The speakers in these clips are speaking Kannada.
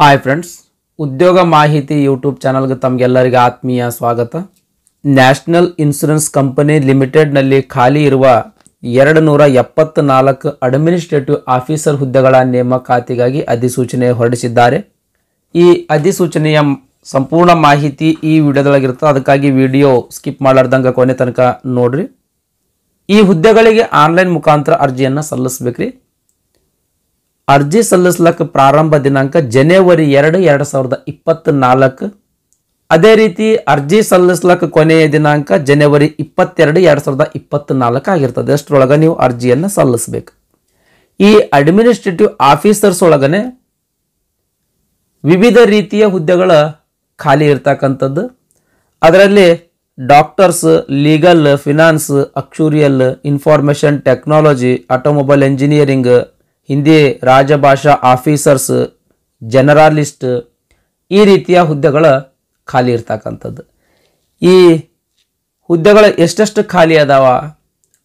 ಹಾಯ್ ಫ್ರೆಂಡ್ಸ್ ಉದ್ಯೋಗ ಮಾಹಿತಿ ಯೂಟ್ಯೂಬ್ ಚಾನಲ್ಗೆ ತಮಗೆಲ್ಲರಿಗೆ ಆತ್ಮೀಯ ಸ್ವಾಗತ ನ್ಯಾಷನಲ್ ಇನ್ಶೂರೆನ್ಸ್ ಕಂಪನಿ ಲಿಮಿಟೆಡ್ನಲ್ಲಿ ಖಾಲಿ ಇರುವ ಎರಡು ನೂರ ನಾಲ್ಕು ಅಡ್ಮಿನಿಸ್ಟ್ರೇಟಿವ್ ಆಫೀಸರ್ ಹುದ್ದೆಗಳ ನೇಮಕಾತಿಗಾಗಿ ಅಧಿಸೂಚನೆ ಹೊರಡಿಸಿದ್ದಾರೆ ಈ ಅಧಿಸೂಚನೆಯ ಸಂಪೂರ್ಣ ಮಾಹಿತಿ ಈ ವಿಡಿಯೋದೊಳಗಿರುತ್ತೆ ಅದಕ್ಕಾಗಿ ವಿಡಿಯೋ ಸ್ಕಿಪ್ ಮಾಡಾರ್ದಂಗೆ ಕೊನೆ ತನಕ ನೋಡಿರಿ ಈ ಹುದ್ದೆಗಳಿಗೆ ಆನ್ಲೈನ್ ಮುಖಾಂತರ ಅರ್ಜಿಯನ್ನು ಸಲ್ಲಿಸ್ಬೇಕ್ರಿ ಅರ್ಜಿ ಸಲ್ಲಿಸ್ಲಕ್ಕ ಪ್ರಾರಂಭ ದಿನಾಂಕ ಜನವರಿ ಎರಡು ಎರಡು ಸಾವಿರದ ನಾಲ್ಕು ಅದೇ ರೀತಿ ಅರ್ಜಿ ಸಲ್ಲಿಸ್ಲಕ್ಕ ಕೊನೆಯ ದಿನಾಂಕ ಜನವರಿ ಇಪ್ಪತ್ತೆರಡು ಎರಡು ಸಾವಿರದ ನಾಲ್ಕು ಆಗಿರ್ತದೆ ಅಷ್ಟರೊಳಗೆ ನೀವು ಅರ್ಜಿಯನ್ನು ಸಲ್ಲಿಸಬೇಕು ಈ ಅಡ್ಮಿನಿಸ್ಟ್ರೇಟಿವ್ ಆಫೀಸರ್ಸ್ ಒಳಗನೆ ವಿವಿಧ ರೀತಿಯ ಹುದ್ದೆಗಳ ಖಾಲಿ ಇರ್ತಕ್ಕಂಥದ್ದು ಅದರಲ್ಲಿ doctors legal finance actuarial information technology automobile engineering Hindi ರಾಜಭಾಷಾ ಆಫೀಸರ್ಸ್ ಜನರಾಲಿಸ್ಟ್ ಈ ರೀತಿಯ ಹುದ್ದೆಗಳು ಖಾಲಿ ಇರ್ತಕ್ಕಂಥದ್ದು ಈ ಹುದ್ದೆಗಳು ಎಷ್ಟೆಷ್ಟು ಖಾಲಿ ಅದಾವ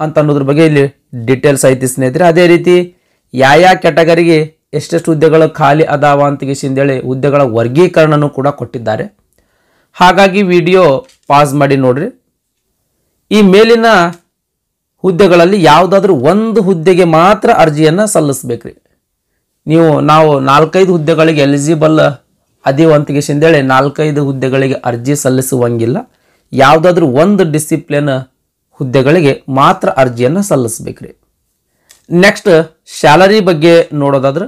ಅಂತ ಅನ್ನೋದ್ರ ಬಗ್ಗೆ ಇಲ್ಲಿ ಡೀಟೇಲ್ಸ್ ಐತಿ ಸ್ನೇಹಿತರೆ ಅದೇ ರೀತಿ ಯಾವ ಯಾವ ಕ್ಯಾಟಗರಿಗೆ ಎಷ್ಟೆಷ್ಟು ಹುದ್ದೆಗಳು ಖಾಲಿ ಅದಾವ ಹೇಳಿ ಹುದ್ದೆಗಳ ವರ್ಗೀಕರಣನೂ ಕೂಡ ಕೊಟ್ಟಿದ್ದಾರೆ ಹಾಗಾಗಿ ವಿಡಿಯೋ ಪಾಸ್ ಮಾಡಿ ನೋಡ್ರಿ ಈ ಮೇಲಿನ ಹುದ್ದೆಗಳಲ್ಲಿ ಯಾವುದಾದ್ರೂ ಒಂದು ಹುದ್ದೆಗೆ ಮಾತ್ರ ಅರ್ಜಿಯನ್ನು ಸಲ್ಲಿಸ್ಬೇಕ್ರಿ ನೀವು ನಾವು ನಾಲ್ಕೈದು ಹುದ್ದೆಗಳಿಗೆ ಎಲಿಜಿಬಲ್ ಅದೇವಂತಿಗೆ ನಾಲ್ಕೈದು ಹುದ್ದೆಗಳಿಗೆ ಅರ್ಜಿ ಸಲ್ಲಿಸುವಂಗಿಲ್ಲ ಯಾವುದಾದ್ರೂ ಒಂದು ಡಿಸಿಪ್ಲಿನ್ ಹುದ್ದೆಗಳಿಗೆ ಮಾತ್ರ ಅರ್ಜಿಯನ್ನು ಸಲ್ಲಿಸ್ಬೇಕ್ರಿ ನೆಕ್ಸ್ಟ್ ಶ್ಯಾಲರಿ ಬಗ್ಗೆ ನೋಡೋದಾದ್ರೆ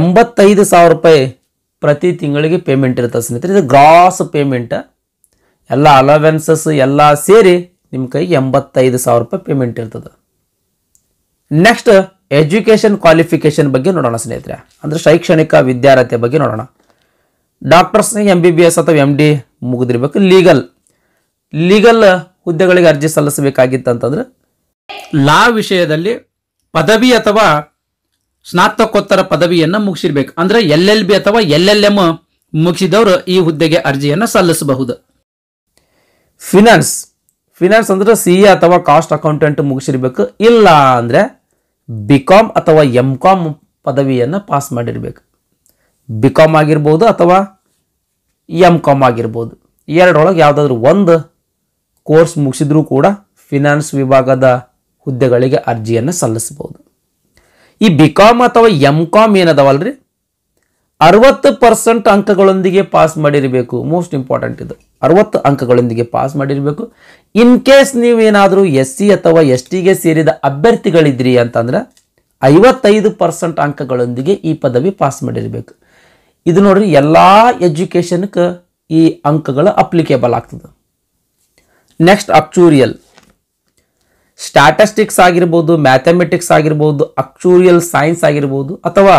ಎಂಬತ್ತೈದು ಸಾವಿರ ರೂಪಾಯಿ ಪ್ರತಿ ತಿಂಗಳಿಗೆ ಪೇಮೆಂಟ್ ಇರುತ್ತೆ ಸ್ನೇಹಿತರೆ ಇದು ಗ್ರಾಸ್ ಪೇಮೆಂಟ್ ಎಲ್ಲ ಅಲವೆನ್ಸಸ್ ಎಲ್ಲ ಸೇರಿ ನಿಮ್ಮ ಕೈಗೆ ಎಂಬತ್ತೈದು ಸಾವಿರ ರೂಪಾಯಿ ಪೇಮೆಂಟ್ ಇರ್ತದೆ ನೆಕ್ಸ್ಟ್ ಎಜುಕೇಷನ್ ಕ್ವಾಲಿಫಿಕೇಷನ್ ಬಗ್ಗೆ ನೋಡೋಣ ಸ್ನೇಹಿತರೆ ಅಂದರೆ ಶೈಕ್ಷಣಿಕ ವಿದ್ಯಾರ್ಥಿ ಬಗ್ಗೆ ನೋಡೋಣ doctors M B B S ಅಥವಾ ಎಮ್ ಡಿ ಮುಗಿದಿರ್ಬೇಕು ಲೀಗಲ್ ಲೀಗಲ್ ಹುದ್ದೆಗಳಿಗೆ ಅರ್ಜಿ ಸಲ್ಲಿಸಬೇಕಾಗಿತ್ತಂತಂದ್ರೆ ಲಾ ವಿಷಯದಲ್ಲಿ ಪದವಿ ಅಥವಾ ಸ್ನಾತಕೋತ್ತರ ಪದವಿಯನ್ನು ಮುಗಿಸಿರ್ಬೇಕು ಅಂದರೆ ಎಲ್ ಎಲ್ ಬಿ ಅಥವಾ ಎಲ್ ಎಲ್ ಎಮ್ ಮುಗಿಸಿದವರು ಈ ಹುದ್ದೆಗೆ ಅರ್ಜಿಯನ್ನು ಸಲ್ಲಿಸಬಹುದು ಫಿನಾನ್ಸ್ ಫಿನಾನ್ಸ್ ಅಂದ್ರೆ ಸಿ ಎ e ಅಥವಾ ಕಾಸ್ಟ್ ಅಕೌಂಟೆಂಟ್ ಮುಗಿಸಿರ್ಬೇಕು ಇಲ್ಲ ಅಂದರೆ ಬಿ ಕಾಮ್ ಅಥವಾ ಎಮ್ ಕಾಮ್ ಪದವಿಯನ್ನು ಪಾಸ್ ಮಾಡಿರಬೇಕು ಬಿ ಕಾಮ್ ಆಗಿರ್ಬೋದು ಅಥವಾ ಎಮ್ ಕಾಮ್ ಆಗಿರ್ಬೋದು ಎರಡರೊಳಗೆ ಯಾವುದಾದ್ರೂ ಒಂದು ಕೋರ್ಸ್ ಮುಗಿಸಿದ್ರೂ ಕೂಡ ಫಿನಾನ್ಸ್ ವಿಭಾಗದ ಹುದ್ದೆಗಳಿಗೆ ಅರ್ಜಿಯನ್ನು ಸಲ್ಲಿಸ್ಬೋದು ಈ ಬಿ ಕಾಮ್ ಅಥವಾ ಎಮ್ ಕಾಮ್ ಏನದವಲ್ರಿ ಅರವತ್ತು ಪರ್ಸೆಂಟ್ ಅಂಕಗಳೊಂದಿಗೆ ಪಾಸ್ ಮಾಡಿರಬೇಕು ಮೋಸ್ಟ್ ಇಂಪಾರ್ಟೆಂಟ್ ಇದು ಅರವತ್ತು ಅಂಕಗಳೊಂದಿಗೆ ಪಾಸ್ ಮಾಡಿರಬೇಕು ಇನ್ ಕೇಸ್ ನೀವೇನಾದರೂ ಎಸ್ ಸಿ ಅಥವಾ ಎಸ್ ಟಿಗೆ ಸೇರಿದ ಅಭ್ಯರ್ಥಿಗಳಿದ್ರಿ ಅಂತಂದ್ರೆ ಐವತ್ತೈದು ಪರ್ಸೆಂಟ್ ಅಂಕಗಳೊಂದಿಗೆ ಈ ಪದವಿ ಪಾಸ್ ಮಾಡಿರಬೇಕು ಇದು ನೋಡ್ರಿ ಎಲ್ಲ ಎಜುಕೇಶನ್ಕ ಈ ಅಂಕಗಳು ಅಪ್ಲಿಕೇಬಲ್ ಆಗ್ತದೆ ನೆಕ್ಸ್ಟ್ ಅಕ್ಚೂರಿಯಲ್ ಸ್ಟ್ಯಾಟಿಸ್ಟಿಕ್ಸ್ ಆಗಿರ್ಬೋದು ಮ್ಯಾಥಮೆಟಿಕ್ಸ್ ಆಗಿರ್ಬೋದು ಅಕ್ಚೂರಿಯಲ್ ಸೈನ್ಸ್ ಆಗಿರ್ಬೋದು ಅಥವಾ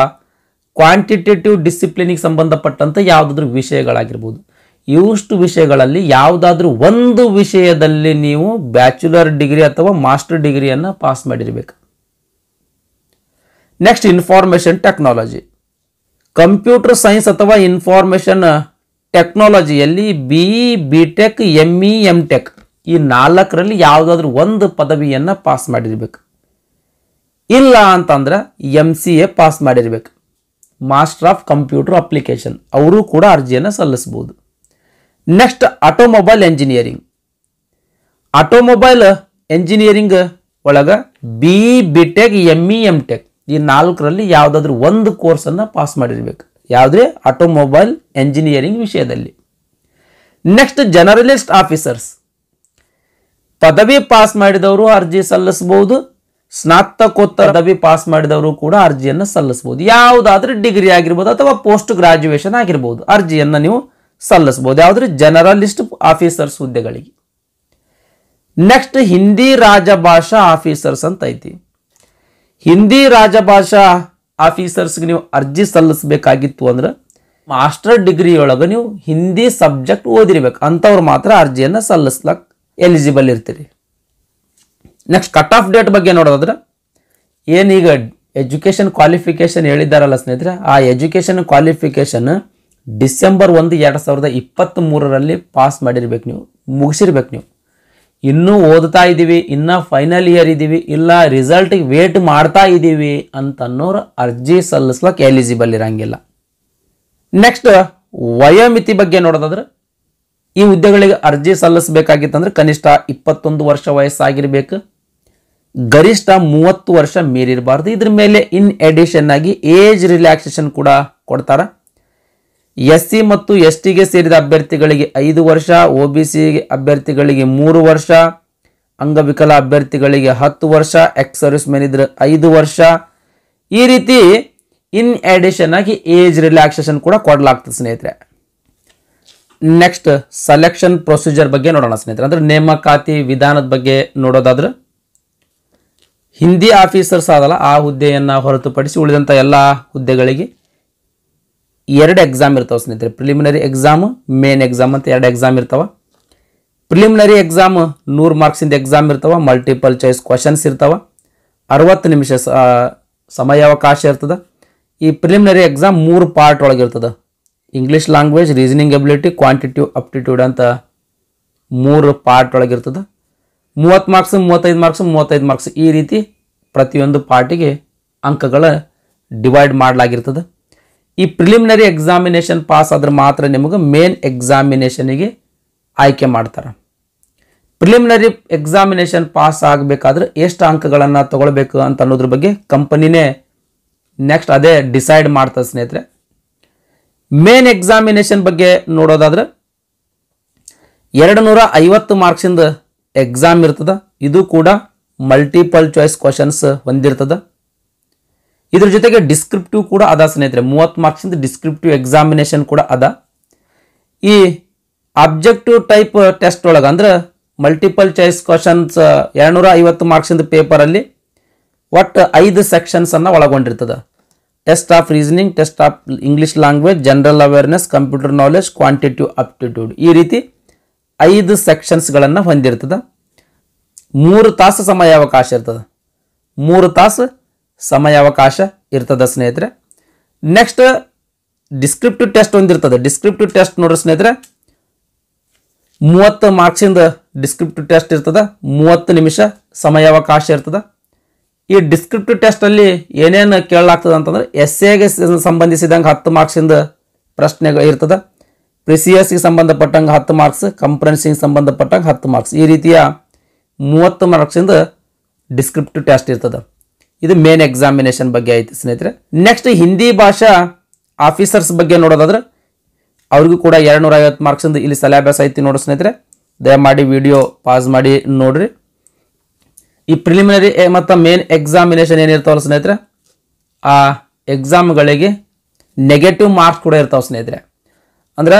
ಕ್ವಾಂಟಿಟೇಟಿವ್ ಡಿಸಿಪ್ಲಿನಿಗೆ ಸಂಬಂಧಪಟ್ಟಂಥ ಯಾವುದಾದ್ರೂ ವಿಷಯಗಳಾಗಿರ್ಬೋದು ಇವುಷ್ಟು ವಿಷಯಗಳಲ್ಲಿ ಯಾವುದಾದ್ರೂ ಒಂದು ವಿಷಯದಲ್ಲಿ ನೀವು ಬ್ಯಾಚುಲರ್ ಡಿಗ್ರಿ ಅಥವಾ ಮಾಸ್ಟರ್ ಡಿಗ್ರಿಯನ್ನು ಪಾಸ್ ಮಾಡಿರಬೇಕು next information technology computer science ಅಥವಾ ಇನ್ಫಾರ್ಮೇಷನ್ ಟೆಕ್ನಾಲಜಿಯಲ್ಲಿ B B tech M E M tech ಈ ನಾಲ್ಕರಲ್ಲಿ ಯಾವುದಾದ್ರೂ ಒಂದು ಪದವಿಯನ್ನು ಪಾಸ್ ಮಾಡಿರಬೇಕು ಇಲ್ಲ ಅಂತಂದ್ರೆ ಎಮ್ ಸಿ ಎ ಪಾಸ್ ಮಾಡಿರ್ಬೇಕು ಮಾಸ್ಟರ್ ಆಫ್ ಕಂಪ್ಯೂಟರ್ ಅಪ್ಲಿಕೇಶನ್ ಅವರು ಕೂಡ ಅರ್ಜಿಯನ್ನು ಸಲ್ಲಿಸ್ಬೋದು next automobile engineering automobile engineering ಒಳಗೆ B B tech M E M tech ಈ ನಾಲ್ಕರಲ್ಲಿ ಯಾವುದಾದ್ರೂ ಒಂದು ಕೋರ್ಸನ್ನು ಪಾಸ್ ಮಾಡಿರಬೇಕು ಯಾವುದೇ ಆಟೋಮೊಬೈಲ್ ಎಂಜಿನಿಯರಿಂಗ್ ವಿಷಯದಲ್ಲಿ ನೆಕ್ಸ್ಟ್ ಜನರಲಿಸ್ಟ್ ಆಫೀಸರ್ಸ್ ಪದವಿ ಪಾಸ್ ಮಾಡಿದವರು ಅರ್ಜಿ ಸಲ್ಲಿಸಬಹುದು ಸ್ನಾತಕೋತ್ತರ ಪದವಿ ಪಾಸ್ ಮಾಡಿದವರು ಕೂಡ ಅರ್ಜಿಯನ್ನು ಸಲ್ಲಿಸಬಹುದು ಯಾವುದಾದ್ರೂ ಡಿಗ್ರಿ ಆಗಿರ್ಬೋದು ಅಥವಾ ಪೋಸ್ಟ್ ಗ್ರಾಜ್ಯುಯೇಷನ್ ಆಗಿರ್ಬೋದು ಅರ್ಜಿಯನ್ನು ನೀವು ಸಲ್ಲಿಸಬಹುದು ಯಾವುದ್ರೆ ಜನರಲಿಸ್ಟ್ ಆಫೀಸರ್ಸ್ ಹುದ್ದೆಗಳಿಗೆ ನೆಕ್ಸ್ಟ್ ಹಿಂದಿ ರಾಜಭಾಷಾ ಆಫೀಸರ್ಸ್ ಅಂತ ಐತಿ ಹಿಂದಿ ರಾಜಭಾಷಾ ಆಫೀಸರ್ಸ್ಗೆ ನೀವು ಅರ್ಜಿ ಸಲ್ಲಿಸಬೇಕಾಗಿತ್ತು ಅಂದ್ರೆ ಮಾಸ್ಟರ್ ಡಿಗ್ರಿ ಒಳಗೆ ನೀವು ಹಿಂದಿ ಸಬ್ಜೆಕ್ಟ್ ಓದಿರ್ಬೇಕು ಅಂಥವ್ರು ಮಾತ್ರ ಅರ್ಜಿಯನ್ನು ಸಲ್ಲಿಸ್ಲಕ್ ಎಲಿಜಿಬಲ್ ಇರ್ತೀರಿ ನೆಕ್ಸ್ಟ್ ಕಟ್ ಆಫ್ ಡೇಟ್ ಬಗ್ಗೆ ನೋಡೋದಾದ್ರೆ ಏನೀಗ ಎಜುಕೇಷನ್ ಕ್ವಾಲಿಫಿಕೇಷನ್ ಹೇಳಿದ್ದಾರಲ್ಲ ಸ್ನೇಹಿತರೆ ಆ ಎಜುಕೇಷನ್ ಕ್ವಾಲಿಫಿಕೇಷನ್ ಡಿಸೆಂಬರ್ ಒಂದು ಎರಡು ಸಾವಿರದ ಇಪ್ಪತ್ತ್ ಮೂರರಲ್ಲಿ ಪಾಸ್ ಮಾಡಿರ್ಬೇಕು ನೀವು ಮುಗಿಸಿರ್ಬೇಕು ನೀವು ಇನ್ನೂ ಓದ್ತಾ ಇದ್ದೀವಿ ಇನ್ನೂ ಫೈನಲ್ ಇಯರ್ ಇದ್ದೀವಿ ಇಲ್ಲ ರಿಸಲ್ಟಿಗೆ ವೇಟ್ ಮಾಡ್ತಾ ಇದ್ದೀವಿ ಅಂತನ್ನೋರು ಅರ್ಜಿ ಸಲ್ಲಿಸ್ಲಕ್ಕೆ ಎಲಿಜಿಬಲ್ ಇರಂಗಿಲ್ಲ ನೆಕ್ಸ್ಟ್ ವಯೋಮಿತಿ ಬಗ್ಗೆ ನೋಡೋದಾದ್ರೆ ಈ ಹುದ್ದೆಗಳಿಗೆ ಅರ್ಜಿ ಸಲ್ಲಿಸಬೇಕಾಗಿತ್ತಂದ್ರೆ ಕನಿಷ್ಠ ಇಪ್ಪತ್ತೊಂದು ವರ್ಷ ವಯಸ್ಸಾಗಿರ್ಬೇಕು ಗರಿಷ್ಠ ಮೂವತ್ತು ವರ್ಷ ಮೀರಿರಬಾರ್ದು ಇದ್ರ ಮೇಲೆ ಇನ್ ಎಡಿಷನ್ ಆಗಿ ಏಜ್ ರಿಲ್ಯಾಕ್ಸೇಷನ್ ಕೂಡ ಕೊಡ್ತಾರ ಎಸ್ ಸಿ ಮತ್ತು ಎಸ್ ಟಿಗೆ ಸೇರಿದ ಅಭ್ಯರ್ಥಿಗಳಿಗೆ ಐದು ವರ್ಷ ಒ ಬಿ ಸಿ ಅಭ್ಯರ್ಥಿಗಳಿಗೆ ಮೂರು ವರ್ಷ ಅಂಗವಿಕಲ ಅಭ್ಯರ್ಥಿಗಳಿಗೆ ಹತ್ತು ವರ್ಷ ಎಕ್ಸ್ ಸರ್ವಿಸ್ ಮೆನ್ ಇದ್ರೆ ಐದು ವರ್ಷ ಈ ರೀತಿ ಇನ್ ಎಡಿಷನ್ ಆಗಿ ಏಜ್ ರಿಲ್ಯಾಕ್ಸೇಷನ್ ಕೂಡ ಕೊಡಲಾಗ್ತದೆ ಸ್ನೇಹಿತರೆ ನೆಕ್ಸ್ಟ್ ಸೆಲೆಕ್ಷನ್ ಪ್ರೊಸೀಜರ್ ಬಗ್ಗೆ ನೋಡೋಣ ಸ್ನೇಹಿತರೆ ಅಂದ್ರೆ ನೇಮಕಾತಿ ವಿಧಾನದ ಬಗ್ಗೆ ನೋಡೋದಾದ್ರೆ ಹಿಂದಿ ಆಫೀಸರ್ಸ್ ಆದಲ್ಲ ಆ ಹುದ್ದೆಯನ್ನು ಹೊರತುಪಡಿಸಿ ಉಳಿದಂಥ ಎಲ್ಲ ಹುದ್ದೆಗಳಿಗೆ ಎರಡು ಎಕ್ಸಾಮ್ ಇರ್ತಾವೆ ಸ್ನೇಹಿತರೆ ಪ್ರಿಲಿಮಿನರಿ ಎಕ್ಸಾಮ್ ಮೇನ್ ಎಕ್ಸಾಮ್ ಅಂತ ಎರಡು ಎಕ್ಸಾಮ್ ಇರ್ತಾವೆ ಪ್ರಿಲಿಮಿನರಿ ಎಕ್ಸಾಮ್ ನೂರು ಮಾರ್ಕ್ಸಿಂದ ಎಕ್ಸಾಮ್ ಇರ್ತಾವೆ ಮಲ್ಟಿಪಲ್ ಚಾಯ್ಸ್ ಕ್ವಶನ್ಸ್ ಇರ್ತಾವೆ ಅರವತ್ತು ನಿಮಿಷ ಸಮಯಾವಕಾಶ ಇರ್ತದೆ ಈ ಪ್ರಿಲಿಮಿನರಿ ಎಕ್ಸಾಮ್ ಮೂರು ಪಾರ್ಟ್ ಒಳಗಿರ್ತದೆ English language reasoning ability quantitative aptitude ಅಂತ ಮೂರು ಪಾರ್ಟ್ ಒಳಗಿರ್ತದೆ ಮೂವತ್ತು ಮಾರ್ಕ್ಸ್ ಮೂವತ್ತೈದು ಮಾರ್ಕ್ಸ್ ಮೂವತ್ತೈದು ಮಾರ್ಕ್ಸ್ ಈ ರೀತಿ ಪ್ರತಿಯೊಂದು ಪಾರ್ಟಿಗೆ ಅಂಕಗಳ ಡಿವೈಡ್ ಮಾಡಲಾಗಿರ್ತದೆ ಈ ಪ್ರಿಲಿಮಿನರಿ ಎಕ್ಸಾಮಿನೇಷನ್ ಪಾಸ್ ಆದ್ರೆ ಮಾತ್ರ ನಿಮಗೆ ಮೇನ್ ಎಕ್ಸಾಮಿನೇಷನಿಗೆ ಆಯ್ಕೆ ಮಾಡ್ತಾರೆ ಪ್ರಿಲಿಮಿನರಿ ಎಕ್ಸಾಮಿನೇಷನ್ ಪಾಸ್ ಆಗಬೇಕಾದ್ರೆ ಎಷ್ಟು ಅಂಕಗಳನ್ನು ತೊಗೊಳ್ಬೇಕು ಅಂತ ಅನ್ನೋದ್ರ ಬಗ್ಗೆ ಕಂಪನಿನೇ ನೆಕ್ಸ್ಟ್ ಅದೇ ಡಿಸೈಡ್ ಮಾಡ್ತದೆ ಸ್ನೇಹಿತರೆ ಮೇನ್ ಎಕ್ಸಾಮಿನೇಷನ್ ಬಗ್ಗೆ ನೋಡೋದಾದ್ರೆ ಎರಡು ನೂರ ಐವತ್ತು ಮಾರ್ಕ್ಸಿಂದ ಎಕ್ಸಾಮ್ ಇರ್ತದ ಇದು ಕೂಡ ಮಲ್ಟಿಪಲ್ ಚಾಯ್ಸ್ ಕ್ವಶನ್ಸ್ ಹೊಂದಿರ್ತದ ಇದ್ರ ಜೊತೆಗೆ ಡಿಸ್ಕ್ರಿಪ್ಟಿವ್ ಕೂಡ ಅದ ಸ್ನೇಹಿತರೆ ಮೂವತ್ತು ಮಾರ್ಕ್ಸಿಂದ ಡಿಸ್ಕ್ರಿಪ್ಟಿವ್ ಎಕ್ಸಾಮಿನೇಷನ್ ಕೂಡ ಅದ ಈ ಆಬ್ಜೆಕ್ಟಿವ್ ಟೈಪ್ ಟೆಸ್ಟ್ ಒಳಗೆ ಅಂದ್ರೆ ಮಲ್ಟಿಪಲ್ ಚಾಯ್ಸ್ ಕ್ವಶನ್ಸ್ ಎರಡ್ನೂರ ಐವತ್ತು ಮಾರ್ಕ್ಸಿಂದ ಪೇಪರಲ್ಲಿ ಒಟ್ಟು ಐದು ಸೆಕ್ಷನ್ಸನ್ನು ಒಳಗೊಂಡಿರ್ತದೆ test of reasoning test of English language general awareness computer knowledge quantitative aptitude ಈ ರೀತಿ ಐದು ಸೆಕ್ಷನ್ಸ್ಗಳನ್ನು ಹೊಂದಿರ್ತದೆ ಮೂರು ತಾಸು ಸಮಯಾವಕಾಶ ಇರ್ತದೆ ಮೂರು ತಾಸು ಸಮಯಾವಕಾಶ ಇರ್ತದೆ ಸ್ನೇಹಿತರೆ ನೆಕ್ಸ್ಟ್ ಡಿಸ್ಕ್ರಿಪ್ಟಿವ್ ಟೆಸ್ಟ್ ಒಂದಿರ್ತದೆ ಡಿಸ್ಕ್ರಿಪ್ಟಿವ್ ಟೆಸ್ಟ್ ನೋಡ್ರಿ ಸ್ನೇಹಿತರೆ ಮೂವತ್ತು ಮಾರ್ಕ್ಸಿಂದ ಡಿಸ್ಕ್ರಿಪ್ಟಿವ್ ಟೆಸ್ಟ್ ಇರ್ತದೆ ಮೂವತ್ತು ನಿಮಿಷ ಸಮಯಾವಕಾಶ ಇರ್ತದೆ ಈ ಡಿಸ್ಕ್ರಿಪ್ಟಿವ್ ಟೆಸ್ಟಲ್ಲಿ ಏನೇನು ಕೇಳಲಾಗ್ತದೆ ಅಂತಂದ್ರೆ ಎಸ್ ಎಗೆ ಸಂಬಂಧಿಸಿದಂಗೆ ಹತ್ತು ಮಾರ್ಕ್ಸಿಂದ ಪ್ರಶ್ನೆಗಳು ಇರ್ತದೆ ಪ್ರಿಸಿಯಸ್ಗೆ e ಸಂಬಂಧಪಟ್ಟಂಗೆ ಹತ್ತು ಮಾರ್ಕ್ಸ್ ಕಂಪ್ರೆನ್ಸಿಗೆ ಸಂಬಂಧಪಟ್ಟಂಗೆ ಹತ್ತು ಮಾರ್ಕ್ಸ್ ಈ ರೀತಿಯ ಮೂವತ್ತು ಮಾರ್ಕ್ಸಿಂದ ಡಿಸ್ಕ್ರಿಪ್ಟಿವ್ ಟೆಸ್ಟ್ ಇರ್ತದೆ ಇದು ಮೇನ್ ಎಕ್ಸಾಮಿನೇಷನ್ ಬಗ್ಗೆ ಐತಿ ಸ್ನೇಹಿತರೆ ನೆಕ್ಸ್ಟ್ ಹಿಂದಿ ಭಾಷಾ ಆಫೀಸರ್ಸ್ ಬಗ್ಗೆ ನೋಡೋದಾದ್ರೆ ಅವ್ರಿಗೂ ಕೂಡ ಎರಡು ನೂರ ಐವತ್ತು ಮಾರ್ಕ್ಸಿಂದ ಇಲ್ಲಿ ಸಲಾಬಸ್ ಐತಿ ನೋಡಿ ಸ್ನೇಹಿತರೆ ದಯಮಾಡಿ ವಿಡಿಯೋ ಪಾಸ್ ಮಾಡಿ ನೋಡ್ರಿ ಈ ಪ್ರಿಲಿಮಿನರಿ ಮತ್ತು ಮೇನ್ ಎಕ್ಸಾಮಿನೇಷನ್ ಏನಿರ್ತಾವಲ್ಲ ಸ್ನೇಹಿತರೆ ಆ ಎಕ್ಸಾಮ್ಗಳಿಗೆ ನೆಗೆಟಿವ್ ಮಾರ್ಕ್ಸ್ ಕೂಡ ಇರ್ತಾವೆ ಸ್ನೇಹಿತರೆ ಅಂದ್ರೆ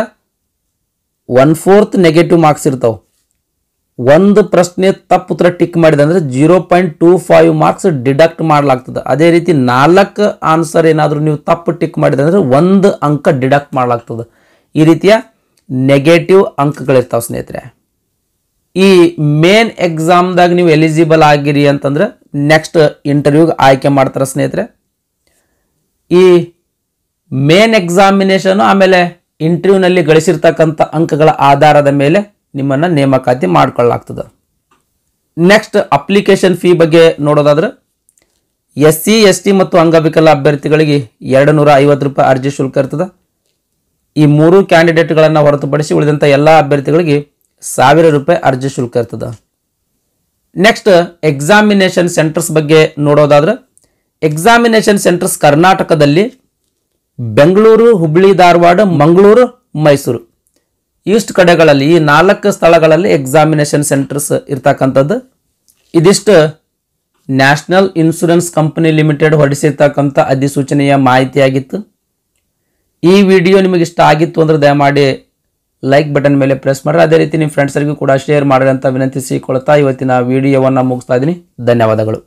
ಒನ್ ಫೋರ್ತ್ ನೆಗೆಟಿವ್ ಮಾರ್ಕ್ಸ್ ಇರ್ತಾವೆ ಒಂದು ಪ್ರಶ್ನೆ ತಪ್ಪು ಉತ್ತರ ಟಿಕ್ ಮಾಡಿದೆ ಅಂದರೆ zero point two five marks deduct ಮಾಡಲಾಗ್ತದೆ ಅದೇ ರೀತಿ ನಾಲ್ಕು ಆನ್ಸರ್ ಏನಾದರೂ ನೀವು ತಪ್ಪು ಟಿಕ್ ಮಾಡಿದೆ ಅಂದರೆ ಒಂದು ಅಂಕ ಡಿಡಕ್ಟ್ ಮಾಡಲಾಗ್ತದೆ ಈ ರೀತಿಯ ನೆಗೆಟಿವ್ ಅಂಕಗಳಿರ್ತಾವೆ ಸ್ನೇಹಿತರೆ ಈ ಮೇನ್ ಎಕ್ಸಾಮ್ದಾಗ ನೀವು ಎಲಿಜಿಬಲ್ ಆಗಿರಿ ಅಂತಂದ್ರೆ ನೆಕ್ಸ್ಟ್ ಇಂಟರ್ವ್ಯೂಗೆ ಆಯ್ಕೆ ಮಾಡ್ತಾರೆ ಸ್ನೇಹಿತರೆ ಈ ಮೇನ್ ಎಕ್ಸಾಮಿನೇಷನು ಆಮೇಲೆ ಇಂಟರ್ವ್ಯೂನಲ್ಲಿ ಗಳಿಸಿರ್ತಕ್ಕಂಥ ಅಂಕಗಳ ಆಧಾರದ ಮೇಲೆ ನಿಮ್ಮನ್ನು ನೇಮಕಾತಿ ಮಾಡಿಕೊಳ್ಳಲಾಗ್ತದೆ ನೆಕ್ಸ್ಟ್ ಅಪ್ಲಿಕೇಶನ್ ಫೀ ಬಗ್ಗೆ ನೋಡೋದಾದ್ರೆ ಎಸ್ ಸಿ ಎಸ್ ಟಿ ಮತ್ತು ಅಂಗವಿಕಲ ಅಭ್ಯರ್ಥಿಗಳಿಗೆ ಎರಡು ನೂರ ಐವತ್ತು ರೂಪಾಯಿ ಅರ್ಜಿ ಶುಲ್ಕ ಇರ್ತದೆ ಈ ಮೂರು ಕ್ಯಾಂಡಿಡೇಟ್ಗಳನ್ನು ಹೊರತುಪಡಿಸಿ ಉಳಿದಂಥ ಎಲ್ಲ ಅಭ್ಯರ್ಥಿಗಳಿಗೆ ಸಾವಿರ ರೂಪಾಯಿ ಅರ್ಜಿ ಶುಲ್ಕ ಇರ್ತದೆ ನೆಕ್ಸ್ಟ್ ಎಕ್ಸಾಮಿನೇಷನ್ ಸೆಂಟರ್ಸ್ ಬಗ್ಗೆ ನೋಡೋದಾದ್ರೆ ಎಕ್ಸಾಮಿನೇಷನ್ ಸೆಂಟರ್ಸ್ ಕರ್ನಾಟಕದಲ್ಲಿ ಬೆಂಗಳೂರು ಹುಬ್ಬಳ್ಳಿ ಧಾರವಾಡ ಮಂಗಳೂರು ಮೈಸೂರು ಇಷ್ಟು ಕಡೆಗಳಲ್ಲಿ ಈ ನಾಲ್ಕು ಸ್ಥಳಗಳಲ್ಲಿ ಎಕ್ಸಾಮಿನೇಷನ್ ಸೆಂಟರ್ಸ್ ಇರ್ತಕ್ಕಂಥದ್ದು ಇದಿಷ್ಟು ನ್ಯಾಷನಲ್ ಇನ್ಶೂರೆನ್ಸ್ ಕಂಪನಿ ಲಿಮಿಟೆಡ್ ಹೊರಡಿಸಿರ್ತಕ್ಕಂಥ ಅಧಿಸೂಚನೆಯ ಮಾಹಿತಿಯಾಗಿತ್ತು ಈ ವಿಡಿಯೋ ನಿಮಗೆ ಇಷ್ಟ ಆಗಿತ್ತು ಅಂದರೆ ದಯಮಾಡಿ ಲೈಕ್ ಬಟನ್ ಮೇಲೆ ಪ್ರೆಸ್ ಮಾಡಿ ಅದೇ ರೀತಿ ನಿಮ್ಮ ಫ್ರೆಂಡ್ಸರಿಗೂ ಕೂಡ ಶೇರ್ ಮಾಡಿರಿ ಅಂತ ವಿನಂತಿಸಿಕೊಳ್ತಾ ಇವತ್ತಿನ ವಿಡಿಯೋವನ್ನು ಮುಗಿಸ್ತಾ ಇದ್ದೀನಿ ಧನ್ಯವಾದಗಳು